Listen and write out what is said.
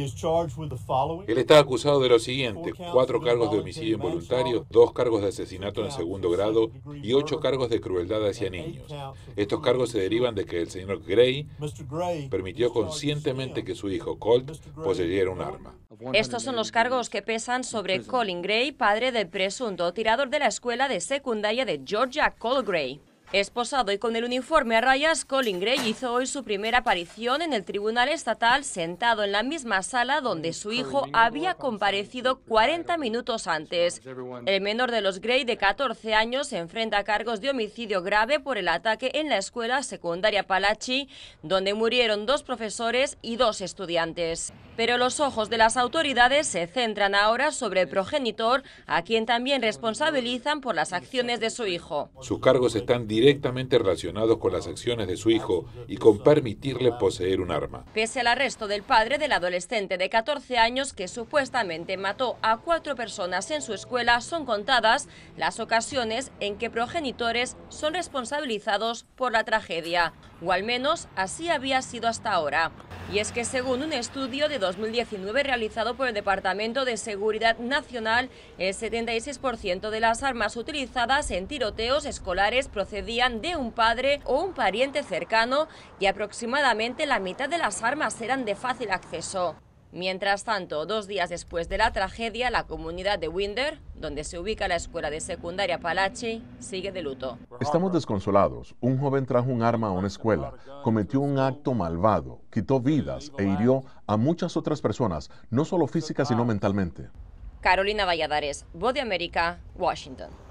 Él está acusado de lo siguiente, cuatro cargos de homicidio involuntario, dos cargos de asesinato en segundo grado y ocho cargos de crueldad hacia niños. Estos cargos se derivan de que el señor Gray permitió conscientemente que su hijo Colt poseyera un arma. Estos son los cargos que pesan sobre Colin Gray, padre del presunto tirador de la escuela de secundaria de Georgia Colt Gray. Esposado y con el uniforme a rayas, Colin Gray hizo hoy su primera aparición en el Tribunal Estatal sentado en la misma sala donde su hijo había comparecido 40 minutos antes. El menor de los Gray, de 14 años, se enfrenta a cargos de homicidio grave por el ataque en la escuela secundaria Palachi, donde murieron dos profesores y dos estudiantes. Pero los ojos de las autoridades se centran ahora sobre el progenitor, a quien también responsabilizan por las acciones de su hijo. Sus están directamente relacionados con las acciones de su hijo y con permitirle poseer un arma. Pese al arresto del padre del adolescente de 14 años que supuestamente mató a cuatro personas en su escuela, son contadas las ocasiones en que progenitores son responsabilizados por la tragedia, o al menos así había sido hasta ahora. Y es que según un estudio de 2019 realizado por el Departamento de Seguridad Nacional, el 76% de las armas utilizadas en tiroteos escolares procedían de un padre o un pariente cercano y aproximadamente la mitad de las armas eran de fácil acceso. Mientras tanto, dos días después de la tragedia, la comunidad de Winder, donde se ubica la escuela de secundaria Palachi, sigue de luto. Estamos desconsolados. Un joven trajo un arma a una escuela, cometió un acto malvado, quitó vidas e hirió a muchas otras personas, no solo físicas sino mentalmente. Carolina Valladares, Voz de América, Washington.